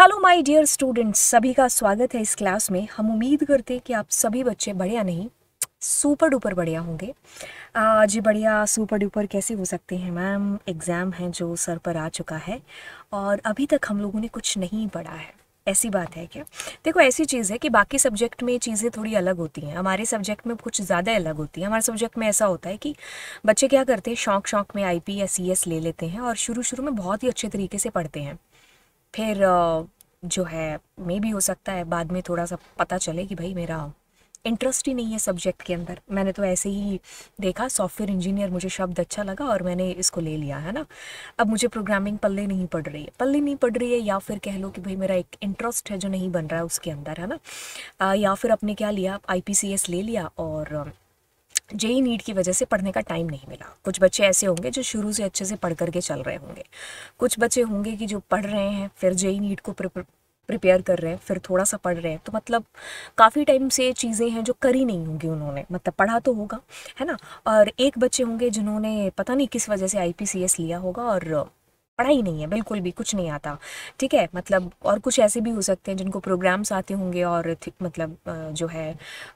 hello my dear students सभी का स्वागत है इस क्लास में हम उम्मीद करते हैं कि आप सभी बच्चे बढ़िया नहीं सुपर डुपर बढ़िया होंगे आज बढ़िया सुपर डुपर कैसे हो सकते हैं मैम एग्ज़ाम है जो सर पर आ चुका है और अभी तक हम लोगों ने कुछ नहीं पढ़ा है ऐसी बात है क्या देखो ऐसी चीज़ है कि बाकी सब्जेक्ट में चीज़ें थोड़ी अलग होती हैं हमारे सब्जेक्ट में कुछ ज़्यादा अलग होती है हमारे सब्जेक्ट में ऐसा होता है कि बच्चे क्या करते हैं शौक शौक में आईपी या सीएस ले लेते हैं और शुरू शुरू में बहुत ही अच्छे तरीके से पढ़ते हैं फिर जो है मे भी हो सकता है बाद में थोड़ा सा पता चले कि भाई मेरा इंटरेस्ट ही नहीं है सब्जेक्ट के अंदर मैंने तो ऐसे ही देखा सॉफ्टवेयर इंजीनियर मुझे शब्द अच्छा लगा और मैंने इसको ले लिया है ना अब मुझे प्रोग्रामिंग पल्ले नहीं पड़ रही है पल्ले नहीं पड़ रही है या फिर कह लो कि भाई मेरा एक इंटरेस्ट है जो नहीं बन रहा है उसके अंदर है ना आ, या फिर अपने क्या लिया आई ले लिया और जेई नीट की वजह से पढ़ने का टाइम नहीं मिला कुछ बच्चे ऐसे होंगे जो शुरू से अच्छे से पढ़ करके चल रहे होंगे कुछ बच्चे होंगे कि जो पढ़ रहे हैं फिर जेई नीट को प्रिपेयर कर रहे हैं फिर थोड़ा सा पढ़ रहे हैं तो मतलब काफ़ी टाइम से चीज़ें हैं जो करी नहीं होंगी उन्होंने मतलब पढ़ा तो होगा है ना और एक बच्चे होंगे जिन्होंने पता नहीं किस वजह से आई लिया होगा और पढ़ा ही नहीं है बिल्कुल भी कुछ नहीं आता ठीक है मतलब और कुछ ऐसे भी हो सकते हैं जिनको प्रोग्राम्स आते होंगे और मतलब जो है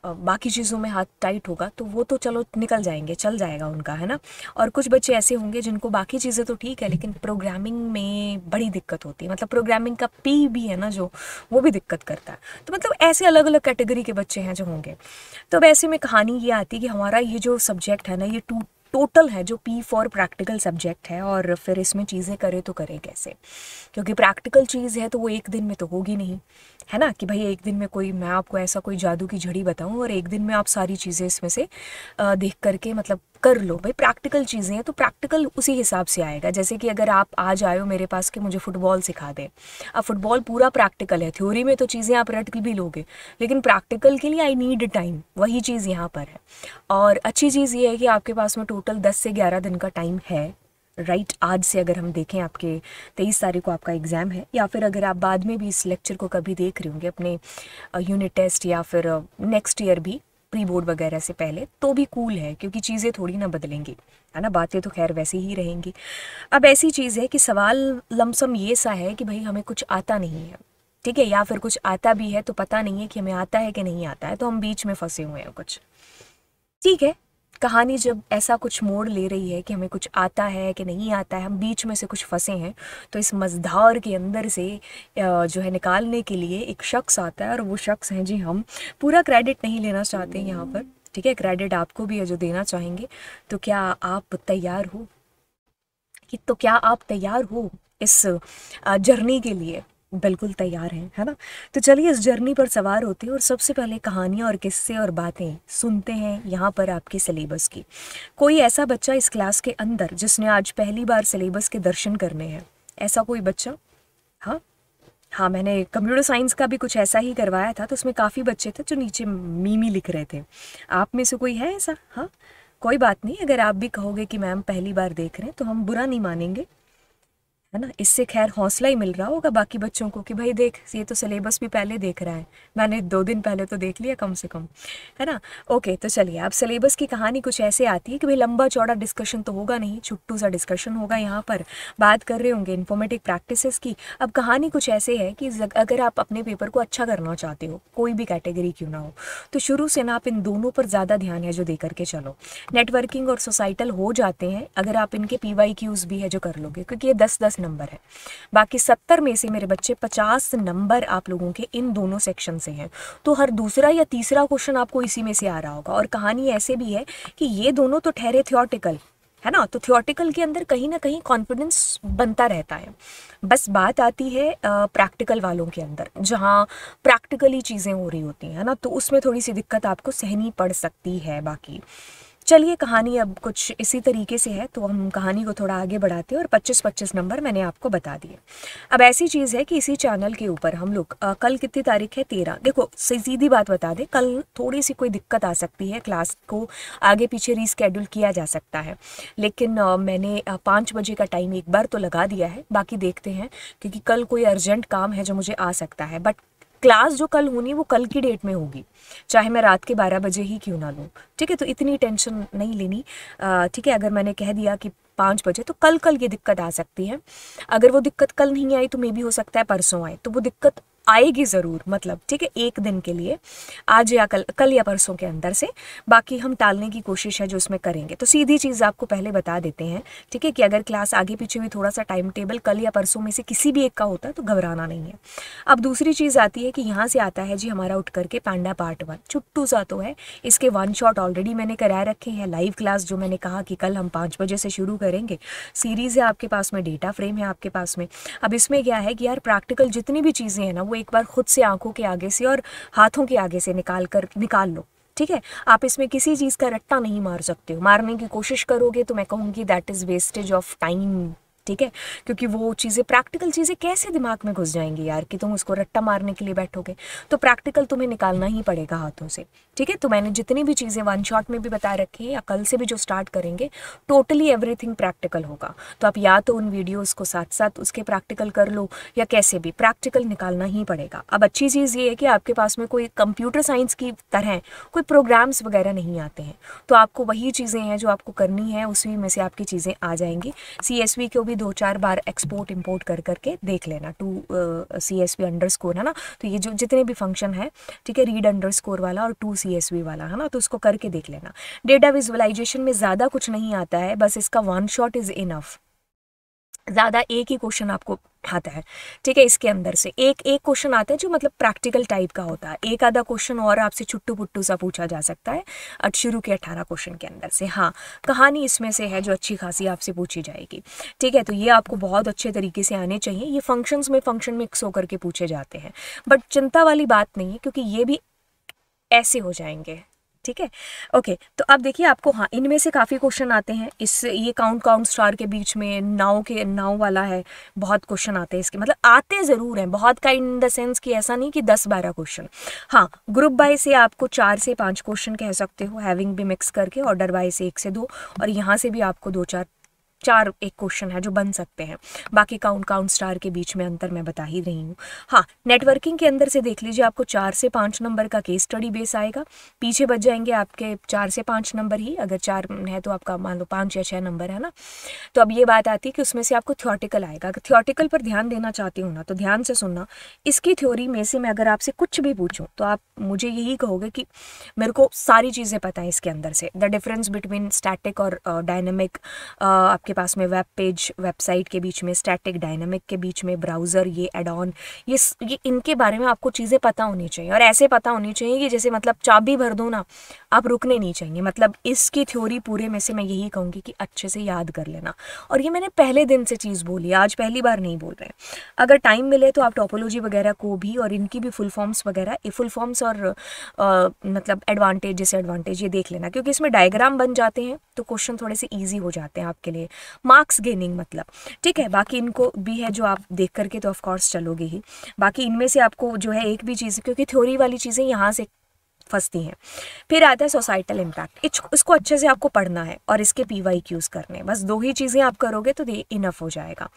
बाकी चीज़ों में हाथ टाइट होगा तो वो तो चलो निकल जाएंगे चल जाएगा उनका है ना और कुछ बच्चे ऐसे होंगे जिनको बाकी चीज़ें तो ठीक है लेकिन प्रोग्रामिंग में बड़ी दिक्कत होती है मतलब प्रोग्रामिंग का पी भी है ना जो वो भी दिक्कत करता है तो मतलब ऐसे अलग अलग कैटेगरी के बच्चे हैं जो होंगे तो वैसे ऐसे में कहानी ये आती है कि हमारा ये जो सब्जेक्ट है ना ये टूट टोटल है जो पी फॉर प्रैक्टिकल सब्जेक्ट है और फिर इसमें चीज़ें करें तो करें कैसे क्योंकि प्रैक्टिकल चीज़ है तो वो एक दिन में तो होगी नहीं है ना कि भाई एक दिन में कोई मैं आपको ऐसा कोई जादू की झड़ी बताऊँ और एक दिन में आप सारी चीज़ें इसमें से देख करके मतलब कर लो भाई प्रैक्टिकल चीज़ें हैं तो प्रैक्टिकल उसी हिसाब से आएगा जैसे कि अगर आप आज जाओ मेरे पास कि मुझे फुटबॉल सिखा दें अब फुटबॉल पूरा प्रैक्टिकल है थ्योरी में तो चीज़ें आप रट भी लोगे लेकिन प्रैक्टिकल के लिए आई नीड टाइम वही चीज़ यहाँ पर है और अच्छी चीज़ ये है कि आपके पास में टोटल दस से ग्यारह दिन का टाइम है राइट right, आज से अगर हम देखें आपके तेईस तारीख को आपका एग्ज़ाम है या फिर अगर आप बाद में भी इस लेक्चर को कभी देख रहे होंगे अपने यूनिट टेस्ट या फिर नेक्स्ट ईयर भी प्री बोर्ड वगैरह से पहले तो भी कूल है क्योंकि चीज़ें थोड़ी ना बदलेंगी है ना बातें तो खैर वैसी ही रहेंगी अब ऐसी चीज़ है कि सवाल लमसम ये सा है कि भाई हमें कुछ आता नहीं है ठीक है या फिर कुछ आता भी है तो पता नहीं है कि हमें आता है कि नहीं आता है तो हम बीच में फंसे हुए हैं कुछ ठीक है कहानी जब ऐसा कुछ मोड़ ले रही है कि हमें कुछ आता है कि नहीं आता है हम बीच में से कुछ फंसे हैं तो इस मझधार के अंदर से जो है निकालने के लिए एक शख्स आता है और वो शख्स हैं जी हम पूरा क्रेडिट नहीं लेना चाहते यहाँ पर ठीक है क्रेडिट आपको भी जो देना चाहेंगे तो क्या आप तैयार हो कि तो क्या आप तैयार हो इस जर्नी के लिए बिल्कुल तैयार हैं है ना तो चलिए इस जर्नी पर सवार होते हैं और सबसे पहले कहानियाँ और किस्से और बातें सुनते हैं यहाँ पर आपके सिलेबस की कोई ऐसा बच्चा इस क्लास के अंदर जिसने आज पहली बार सिलेबस के दर्शन करने हैं ऐसा कोई बच्चा हाँ हाँ मैंने कंप्यूटर साइंस का भी कुछ ऐसा ही करवाया था तो उसमें काफ़ी बच्चे थे जो नीचे मीमी लिख रहे थे आप में से कोई है ऐसा हाँ कोई बात नहीं अगर आप भी कहोगे कि मैम पहली बार देख रहे हैं तो हम बुरा नहीं मानेंगे है ना इससे खैर हौसला ही मिल रहा होगा बाकी बच्चों को कि भाई देख ये तो सिलेबस भी पहले देख रहा है मैंने दो दिन पहले तो देख लिया कम से कम है ना ओके तो चलिए अब सिलेबस की कहानी कुछ ऐसे आती है कि भाई लंबा चौड़ा डिस्कशन तो होगा नहीं छुट्टू सा डिस्कशन होगा यहाँ पर बात कर रहे होंगे इन्फॉर्मेटिव प्रैक्टिस की अब कहानी कुछ ऐसे है कि अगर आप अपने पेपर को अच्छा करना चाहते हो कोई भी कैटेगरी क्यों ना हो तो शुरू से ना आप इन दोनों पर ज़्यादा ध्यान है जो दे करके चलो नेटवर्किंग और सोसाइटल हो जाते हैं अगर आप इनके पी भी है जो कर लोगे क्योंकि ये दस दस नंबर है बाकी सत्तर में से मेरे बच्चे पचास नंबर आप लोगों के इन दोनों सेक्शन से हैं तो हर दूसरा या तीसरा क्वेश्चन आपको इसी में से आ रहा होगा और कहानी ऐसे भी है कि ये दोनों तो ठहरे थियोटिकल है ना तो थियोटिकल के अंदर कहीं ना कहीं कॉन्फिडेंस बनता रहता है बस बात आती है प्रैक्टिकल वालों के अंदर जहाँ प्रैक्टिकली चीज़ें हो रही होती हैं है ना तो उसमें थोड़ी सी दिक्कत आपको सहनी पड़ सकती है बाकी चलिए कहानी अब कुछ इसी तरीके से है तो हम कहानी को थोड़ा आगे बढ़ाते हैं और 25-25 नंबर मैंने आपको बता दिए अब ऐसी चीज़ है कि इसी चैनल के ऊपर हम लोग कल कितनी तारीख है तेरह देखो सीधी बात बता दें कल थोड़ी सी कोई दिक्कत आ सकती है क्लास को आगे पीछे रिस्केड्यूल किया जा सकता है लेकिन आ, मैंने पाँच बजे का टाइम एक बार तो लगा दिया है बाकी देखते हैं क्योंकि कल कोई अर्जेंट काम है जो मुझे आ सकता है बट क्लास जो कल होनी वो कल की डेट में होगी चाहे मैं रात के बारह बजे ही क्यों ना लूँ ठीक है तो इतनी टेंशन नहीं लेनी ठीक है अगर मैंने कह दिया कि पाँच बजे तो कल कल ये दिक्कत आ सकती है अगर वो दिक्कत कल नहीं आई तो मे भी हो सकता है परसों आए तो वो दिक्कत आएगी ज़रूर मतलब ठीक है एक दिन के लिए आज या कल कल या परसों के अंदर से बाकी हम टालने की कोशिश है जो उसमें करेंगे तो सीधी चीज़ आपको पहले बता देते हैं ठीक है कि अगर क्लास आगे पीछे भी थोड़ा सा टाइम टेबल कल या परसों में से किसी भी एक का होता है तो घबराना नहीं है अब दूसरी चीज़ आती है कि यहाँ से आता है जी हमारा उठ करके पांडा पार्ट वन छुट्टू सा तो है इसके वन शॉट ऑलरेडी मैंने कराए रखे हैं लाइव क्लास जो मैंने कहा कि कल हम पाँच बजे से शुरू करेंगे सीरीज़ है आपके पास में डेटा फ्रेम है आपके पास में अब इसमें क्या है कि यार प्रैक्टिकल जितनी भी चीज़ें हैं ना वो एक बार खुद से आंखों के आगे से और हाथों के आगे से निकाल कर निकाल लो ठीक है आप इसमें किसी चीज़ का रट्टा नहीं मार सकते हो मारने की कोशिश करोगे तो मैं कहूँगी that is wastage of time ठीक है क्योंकि वो चीज़ें प्रैक्टिकल चीज़ें कैसे दिमाग में घुस जाएंगी यार कि तुम उसको रट्टा मारने के लिए बैठोगे तो प्रैक्टिकल तुम्हें निकालना ही पड़ेगा हाथों से ठीक है तो मैंने जितनी भी चीज़ें वन शॉट में भी बता रखी हैं या कल से भी जो स्टार्ट करेंगे टोटली एवरीथिंग प्रैक्टिकल होगा तो आप या तो उन वीडियोज़ को साथ साथ उसके प्रैक्टिकल कर लो या कैसे भी प्रैक्टिकल निकालना ही पड़ेगा अब अच्छी चीज़ ये है कि आपके पास में कोई कंप्यूटर साइंस की तरह कोई प्रोग्राम्स वगैरह नहीं आते हैं तो आपको वही चीज़ें हैं जो आपको करनी है उसी में से आपकी चीज़ें आ जाएंगी सी को भी दो चार बार एक्सपोर्ट इम्पोर्ट कर करके देख लेना two C S underscore under score है ना तो ये जो जितने भी फंक्शन है ठीक है रीड अंडर स्कोर वाला और टू सी एस वाला है ना तो उसको करके देख लेना डेटा विजुअलाइजेशन में ज़्यादा कुछ नहीं आता है बस इसका वन शॉट इज़ इनफ ज़्यादा एक ही क्वेश्चन आपको आता है ठीक है इसके अंदर से एक एक क्वेश्चन आता है जो मतलब प्रैक्टिकल टाइप का होता है एक आधा क्वेश्चन और आपसे छुट्टू पुट्टू सा पूछा जा सकता है अट शुरू के अठारह क्वेश्चन के अंदर से हाँ कहानी इसमें से है जो अच्छी खासी आपसे पूछी जाएगी ठीक है तो ये आपको बहुत अच्छे तरीके से आने चाहिए ये फंक्शन में फंक्शन मिक्स होकर के पूछे जाते हैं बट चिंता वाली बात नहीं है क्योंकि ये भी ऐसे हो जाएंगे ठीक है ओके तो अब देखिए आपको हाँ इनमें से काफ़ी क्वेश्चन आते हैं इस ये काउंट काउंट स्टार के बीच में नाव के नाव वाला है बहुत क्वेश्चन आते हैं इसके मतलब आते ज़रूर हैं बहुत का इन द सेंस कि ऐसा नहीं कि दस बारह क्वेश्चन हाँ ग्रुप बाय से आपको चार से पाँच क्वेश्चन कह सकते हो हैविंग भी मिक्स करके ऑर्डर बाय से एक से दो और यहाँ से भी आपको दो चार चार एक क्वेश्चन है जो बन सकते हैं बाकी काउंट काउंट स्टार के बीच में अंतर मैं बता ही रही हूँ हाँ नेटवर्किंग के अंदर से देख लीजिए आपको चार से पाँच नंबर का केस स्टडी बेस आएगा पीछे बच जाएंगे आपके चार से पाँच नंबर ही अगर चार है तो आपका मान लो पाँच या छः नंबर है ना तो अब ये बात आती है कि उसमें से आपको थियोटिकल आएगा अगर थियोटिकल पर ध्यान देना चाहती हूँ ना तो ध्यान से सुनना इसकी थ्योरी में से मैं अगर आपसे कुछ भी पूछूँ तो आप मुझे यही कहोगे कि मेरे को सारी चीज़ें पता है इसके अंदर से द डिफरेंस बिटवीन स्टैटिक और डायनेमिक आपके पास में वेब पेज वेबसाइट के बीच में स्टैटिक डायनामिक के बीच में ब्राउज़र ये एड ऑन ये ये इनके बारे में आपको चीज़ें पता होनी चाहिए और ऐसे पता होनी चाहिए कि जैसे मतलब चाबी भर दो ना आप रुकने नहीं चाहिए मतलब इसकी थ्योरी पूरे में से मैं यही कहूँगी कि अच्छे से याद कर लेना और ये मैंने पहले दिन से चीज़ बोली आज पहली बार नहीं बोल रहे अगर टाइम मिले तो आप टोपोलॉजी वगैरह को भी और इनकी भी फुल फॉर्म्स वगैरह फुल फॉर्म्स और मतलब एडवांटेज डिसएडवांटेज ये देख लेना क्योंकि इसमें डायग्राम बन जाते हैं तो क्वेश्चन थोड़े से ईजी हो जाते हैं आपके लिए मार्क्स गेनिंग मतलब ठीक है बाकी इनको भी है जो आप देख करके तो ऑफकोर्स चलोगे ही बाकी इनमें से आपको जो है एक भी चीज़ क्योंकि थ्योरी वाली चीज़ें यहाँ से फंसती हैं फिर आता है सोसाइटल इम्पैक्ट इसको अच्छे से आपको पढ़ना है और इसके पी वाई क्यूज़ करने बस दो ही चीज़ें आप करोगे तो ये इनफ हो जाएगा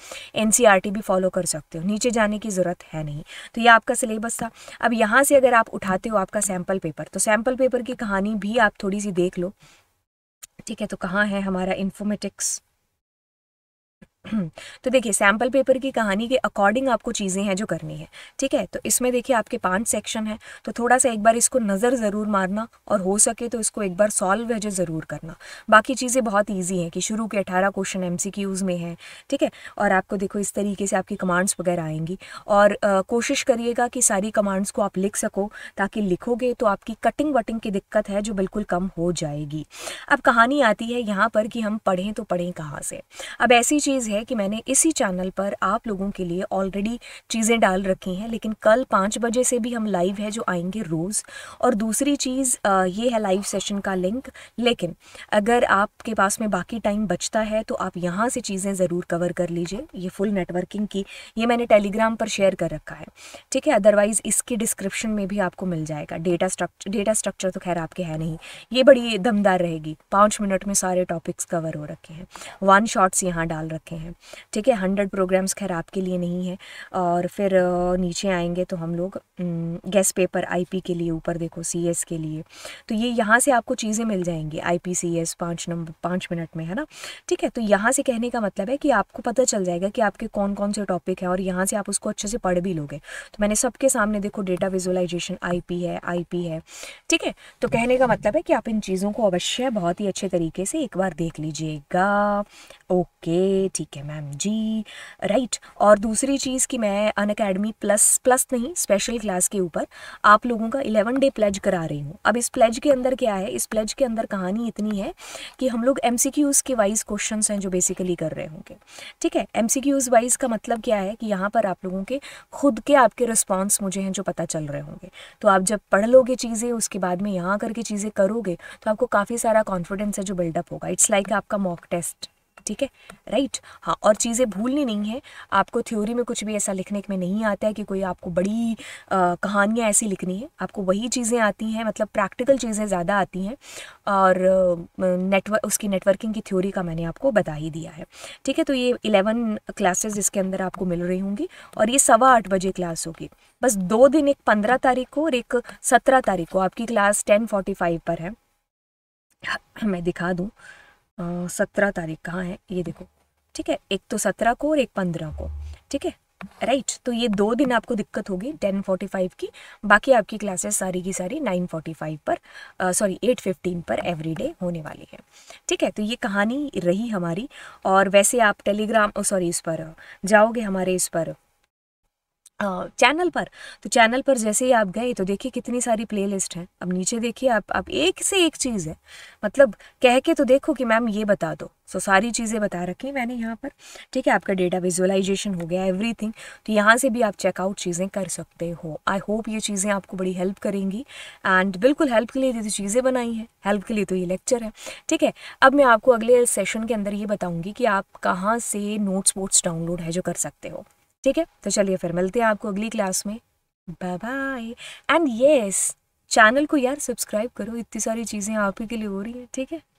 एन e भी फॉलो कर सकते हो नीचे जाने की ज़रूरत है नहीं तो ये आपका सिलेबस था अब यहाँ से अगर आप उठाते हो आपका सैम्पल पेपर तो सैम्पल पेपर की कहानी भी आप थोड़ी सी देख लो ठीक है तो कहाँ है हमारा इन्फोमेटिक्स तो देखिए सैम्पल पेपर की कहानी के अकॉर्डिंग आपको चीज़ें हैं जो करनी है ठीक है तो इसमें देखिए आपके पांच सेक्शन हैं तो थोड़ा सा एक बार इसको नज़र ज़रूर मारना और हो सके तो इसको एक बार सॉल्व है जो ज़रूर करना बाकी चीज़ें बहुत ईजी हैं कि शुरू के अठारह क्वेश्चन एम में हैं ठीक है और आपको देखो इस तरीके से आपकी कमांड्स वगैरह आएंगी और आ, कोशिश करिएगा कि सारी कमांड्स को आप लिख सको ताकि लिखोगे तो आपकी कटिंग वटिंग की दिक्कत है जो बिल्कुल कम हो जाएगी अब कहानी आती है यहाँ पर कि हम पढ़ें तो पढ़ें कहाँ से अब ऐसी चीज़ है है कि मैंने इसी चैनल पर आप लोगों के लिए ऑलरेडी चीज़ें डाल रखी हैं लेकिन कल पाँच बजे से भी हम लाइव है जो आएंगे रोज़ और दूसरी चीज़ ये है लाइव सेशन का लिंक लेकिन अगर आपके पास में बाकी टाइम बचता है तो आप यहाँ से चीज़ें ज़रूर कवर कर लीजिए ये फुल नेटवर्किंग की ये मैंने टेलीग्राम पर शेयर कर रखा है ठीक है अदरवाइज़ इसके डिस्क्रिप्शन में भी आपको मिल जाएगा डेटा स्ट्रक्चर डेटा स्ट्रक्चर तो खैर आपके है नहीं ये बड़ी दमदार रहेगी पाँच मिनट में सारे टॉपिक्स कवर हो रखे हैं वन शॉट्स यहाँ डाल रखे हैं हैं ठीक है हंड्रेड प्रोग्राम्स खैर आपके लिए नहीं है और फिर नीचे आएंगे तो हम लोग गैस पेपर आईपी के लिए ऊपर देखो सीएस के लिए तो ये यहाँ से आपको चीज़ें मिल जाएंगी आई पी सी एस पाँच नंबर पाँच मिनट में है ना ठीक है तो यहाँ से कहने का मतलब है कि आपको पता चल जाएगा कि आपके कौन कौन से टॉपिक हैं और यहाँ से आप उसको अच्छे से पढ़ भी लोगे तो मैंने सबके सामने देखो डेटा विजुअलाइजेशन आईपी है आईपी है ठीक है तो कहने का मतलब है कि आप इन चीज़ों को अवश्य बहुत ही अच्छे तरीके से एक बार देख लीजिएगा ओके ठीक ठीक है मैम जी राइट और दूसरी चीज़ कि मैं अन अकेडमी प्लस प्लस नहीं स्पेशल क्लास के ऊपर आप लोगों का इलेवन डे प्लेज करा रही हूँ अब इस प्लेज के अंदर क्या है इस प्लेज के अंदर कहानी इतनी है कि हम लोग एम के वाइज क्वेश्चन हैं जो बेसिकली कर रहे होंगे ठीक है एम वाइज का मतलब क्या है कि यहाँ पर आप लोगों के खुद के आपके रिस्पॉन्स मुझे हैं जो पता चल रहे होंगे तो आप जब पढ़ लोगे चीज़ें उसके बाद में यहाँ करके चीज़ें करोगे तो आपको काफ़ी सारा कॉन्फिडेंस है जो बिल्डअप होगा इट्स लाइक आपका मॉक टेस्ट ठीक है राइट हाँ और चीज़ें भूलनी नहीं है आपको थ्योरी में कुछ भी ऐसा लिखने में नहीं आता है कि कोई आपको बड़ी कहानियाँ ऐसी लिखनी है आपको वही चीज़ें आती हैं मतलब प्रैक्टिकल चीज़ें ज़्यादा आती हैं और नेटवर्क उसकी नेटवर्किंग की थ्योरी का मैंने आपको बता ही दिया है ठीक है तो ये इलेवन क्लासेज इसके अंदर आपको मिल रही होंगी और ये सवा आठ बजे क्लास होगी बस दो दिन एक पंद्रह तारीख को और एक सत्रह तारीख को आपकी क्लास टेन फोर्टी फाइव पर है मैं दिखा दूँ सत्रह तारीख कहाँ है ये देखो ठीक है एक तो सत्रह को और एक पंद्रह को ठीक है राइट तो ये दो दिन आपको दिक्कत होगी टेन फोर्टी फाइव की बाकी आपकी क्लासेस सारी की सारी नाइन फोर्टी फाइव पर सॉरी एट फिफ्टीन पर एवरी डे होने वाली है ठीक है तो ये कहानी रही हमारी और वैसे आप टेलीग्राम सॉरी इस पर जाओगे हमारे इस पर चैनल पर तो चैनल पर जैसे ही आप गए तो देखिए कितनी सारी प्लेलिस्ट है अब नीचे देखिए आप आप एक से एक चीज़ है मतलब कह के तो देखो कि मैम ये बता दो सो so, सारी चीज़ें बता रखी मैंने यहाँ पर ठीक है आपका डेटा विजुअलाइजेशन हो गया एवरीथिंग तो यहाँ से भी आप चेकआउट चीज़ें कर सकते हो आई होप ये चीज़ें आपको बड़ी हेल्प करेंगी एंड बिल्कुल हेल्प के लिए तो चीज़ें बनाई हैं हेल्प के लिए तो ये लेक्चर है ठीक है अब मैं आपको अगले सेशन के अंदर ये बताऊँगी कि आप कहाँ से नोट्स वोट्स डाउनलोड है जो कर सकते हो ठीक है तो चलिए फिर मिलते हैं आपको अगली क्लास में bye bye and yes channel को यार सब्सक्राइब करो इतनी सारी चीज़ें आप ही के लिए हो रही हैं ठीक है